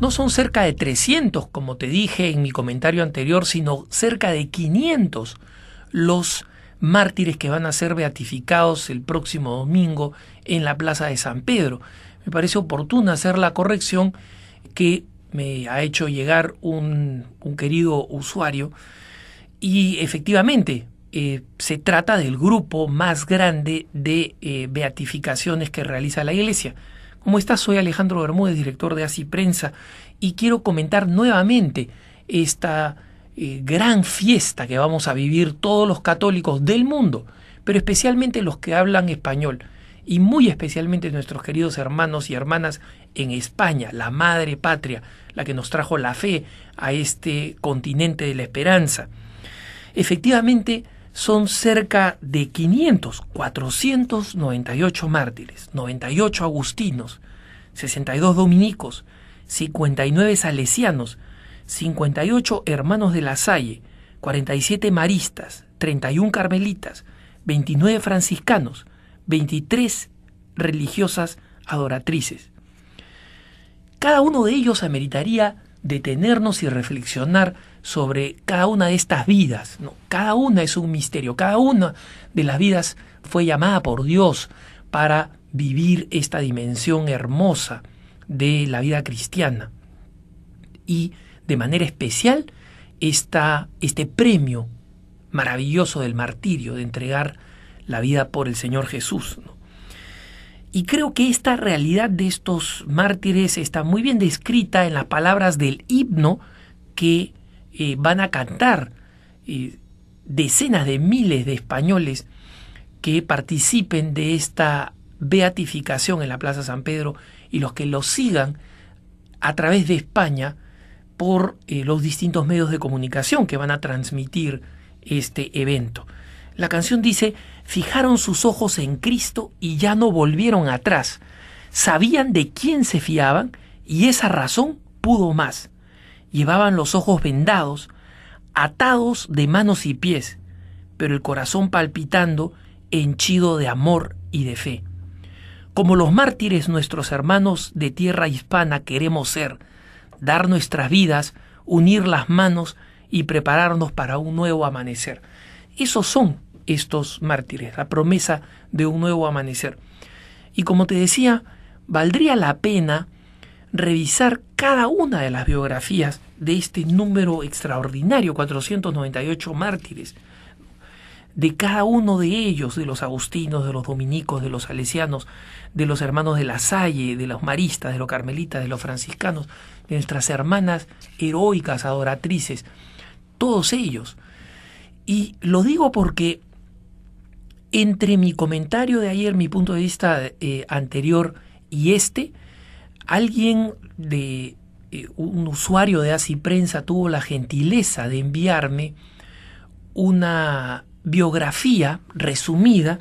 no son cerca de 300, como te dije en mi comentario anterior, sino cerca de 500 los mártires que van a ser beatificados el próximo domingo en la Plaza de San Pedro. Me parece oportuna hacer la corrección que me ha hecho llegar un, querido usuario y efectivamente eh, se trata del grupo más grande de eh, beatificaciones que realiza la Iglesia. ¿Cómo estás? Soy Alejandro Bermúdez, director de ACI Prensa, y quiero comentar nuevamente esta eh, gran fiesta que vamos a vivir todos los católicos del mundo, pero especialmente los que hablan español, y muy especialmente nuestros queridos hermanos y hermanas en España, la madre patria, la que nos trajo la fe a este continente de la esperanza. Efectivamente, son cerca de 500, 498 mártires, 98 agustinos, 62 dominicos, 59 salesianos, 58 hermanos de la Salle, 47 maristas, 31 carmelitas, 29 franciscanos, 23 religiosas adoratrices. Cada uno de ellos ameritaría detenernos y reflexionar sobre cada una de estas vidas. ¿no? Cada una es un misterio, cada una de las vidas fue llamada por Dios para vivir esta dimensión hermosa de la vida cristiana. Y de manera especial, está este premio maravilloso del martirio, de entregar la vida por el Señor Jesús. Y creo que esta realidad de estos mártires está muy bien descrita en las palabras del himno que van a cantar decenas de miles de españoles que participen de esta beatificación en la Plaza San Pedro y los que lo sigan a través de España por eh, los distintos medios de comunicación que van a transmitir este evento. La canción dice, fijaron sus ojos en Cristo y ya no volvieron atrás. Sabían de quién se fiaban y esa razón pudo más. Llevaban los ojos vendados, atados de manos y pies, pero el corazón palpitando, henchido de amor y de fe. Como los mártires nuestros hermanos de tierra hispana queremos ser, dar nuestras vidas, unir las manos y prepararnos para un nuevo amanecer. Esos son estos mártires, la promesa de un nuevo amanecer. Y como te decía, valdría la pena revisar cada una de las biografías de este número extraordinario, 498 mártires, de cada uno de ellos, de los agustinos, de los dominicos, de los salesianos, de los hermanos de la Salle, de los maristas, de los carmelitas, de los franciscanos, de nuestras hermanas heroicas, adoratrices, todos ellos. Y lo digo porque entre mi comentario de ayer, mi punto de vista eh, anterior y este, alguien de eh, un usuario de ACI Prensa tuvo la gentileza de enviarme una biografía resumida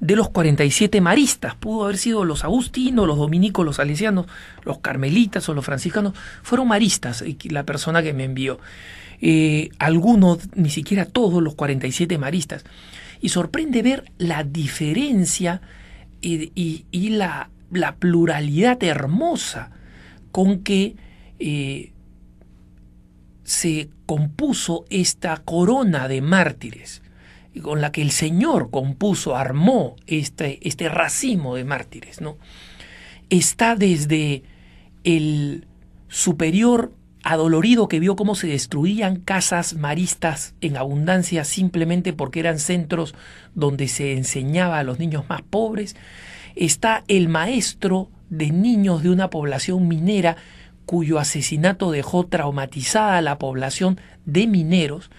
de los 47 maristas. Pudo haber sido los agustinos, los dominicos, los salesianos, los carmelitas o los franciscanos. Fueron maristas eh, la persona que me envió. Eh, algunos, ni siquiera todos los 47 maristas. Y sorprende ver la diferencia y la la pluralidad hermosa con que eh, se compuso esta corona de mártires, con la que el Señor compuso, armó este, este racimo de mártires, ¿no? Está desde el superior adolorido que vio cómo se destruían casas maristas en abundancia simplemente porque eran centros donde se enseñaba a los niños más pobres, está el maestro de niños de una población minera cuyo asesinato dejó traumatizada a la población de mineros,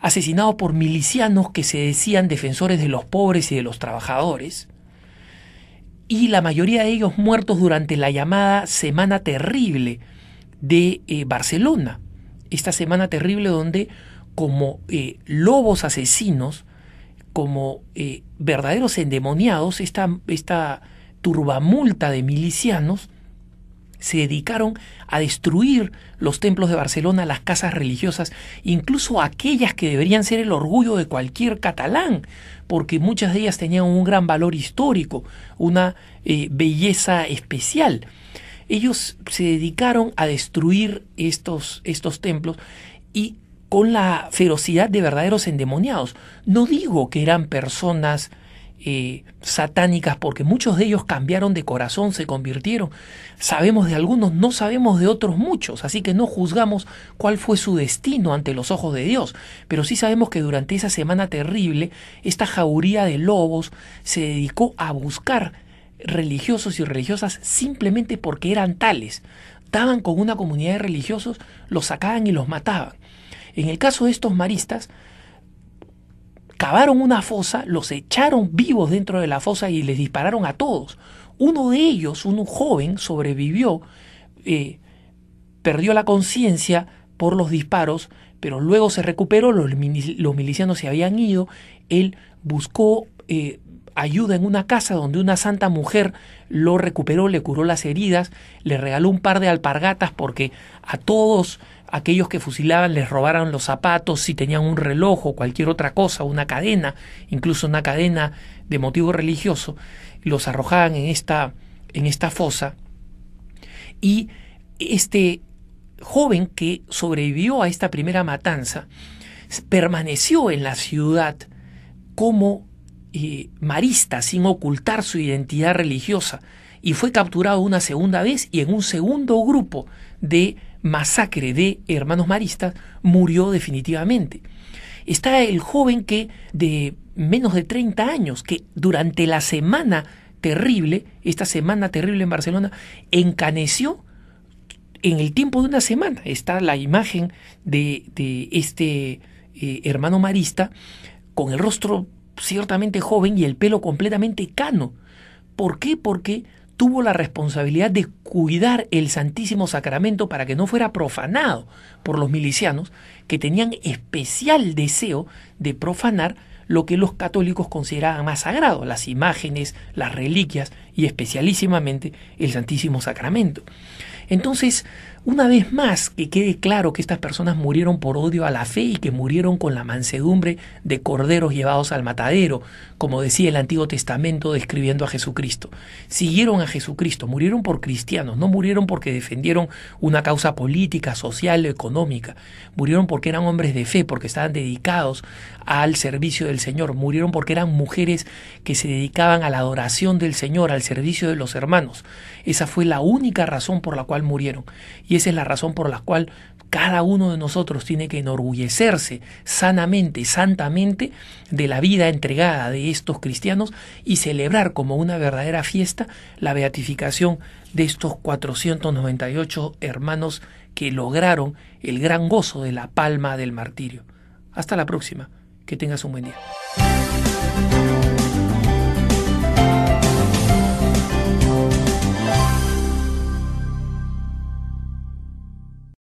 asesinado por milicianos que se decían defensores de los pobres y de los trabajadores, y la mayoría de ellos muertos durante la llamada Semana Terrible, de eh, Barcelona. Esta semana terrible donde como eh, lobos asesinos, como eh, verdaderos endemoniados, esta, esta turbamulta de milicianos se dedicaron a destruir los templos de Barcelona, las casas religiosas, incluso aquellas que deberían ser el orgullo de cualquier catalán, porque muchas de ellas tenían un gran valor histórico, una belleza especial. Ellos se dedicaron a destruir estos, estos templos y con la ferocidad de verdaderos endemoniados. No digo que eran personas eh, satánicas porque muchos de ellos cambiaron de corazón, se convirtieron. Sabemos de algunos, no sabemos de otros muchos, así que no juzgamos cuál fue su destino ante los ojos de Dios, pero sí sabemos que durante esa semana terrible, esta jauría de lobos se dedicó a buscar religiosos y religiosas simplemente porque eran tales. Estaban con una comunidad de religiosos, los sacaban y los mataban. En el caso de estos maristas, cavaron una fosa, los echaron vivos dentro de la fosa y les dispararon a todos. Uno de ellos, un joven, sobrevivió, eh, perdió la conciencia por los disparos, pero luego se recuperó, los, milicianos se habían ido, él buscó eh, ayuda en una casa donde una santa mujer lo recuperó, le curó las heridas, le regaló un par de alpargatas porque a todos aquellos que fusilaban les robaron los zapatos, si tenían un reloj o cualquier otra cosa, una cadena, incluso una cadena de motivo religioso, los arrojaban en esta, en esta fosa. Y este joven que sobrevivió a esta primera matanza permaneció en la ciudad como marista sin ocultar su identidad religiosa y fue capturado una segunda vez y en un segundo grupo de masacre de hermanos maristas murió definitivamente. Está el joven que de menos de 30 años que durante la semana terrible, esta semana terrible en Barcelona, encaneció en el tiempo de una semana. Está la imagen de, este eh, hermano marista con el rostro ciertamente joven y el pelo completamente cano. ¿Por qué? Porque tuvo la responsabilidad de cuidar el Santísimo Sacramento para que no fuera profanado por los milicianos, que tenían especial deseo de profanar lo que los católicos consideraban más sagrado, las imágenes, las reliquias y especialísimamente el Santísimo Sacramento. Entonces, una vez más, que quede claro que estas personas murieron por odio a la fe y que murieron con la mansedumbre de corderos llevados al matadero, como decía el Antiguo Testamento describiendo a Jesucristo. Siguieron a Jesucristo, murieron por cristianos, no murieron porque defendieron una causa política, social o económica, murieron porque eran hombres de fe, porque estaban dedicados al servicio del Señor, murieron porque eran mujeres que se dedicaban a la adoración del Señor, al servicio de los hermanos. Esa fue la única razón por la cual murieron. Y esa es la razón por la cual cada uno de nosotros tiene que enorgullecerse sanamente, santamente, de la vida entregada de estos cristianos y celebrar como una verdadera fiesta la beatificación de estos 498 hermanos que lograron el gran gozo de la palma del martirio. Hasta la próxima. Que tengas un buen día.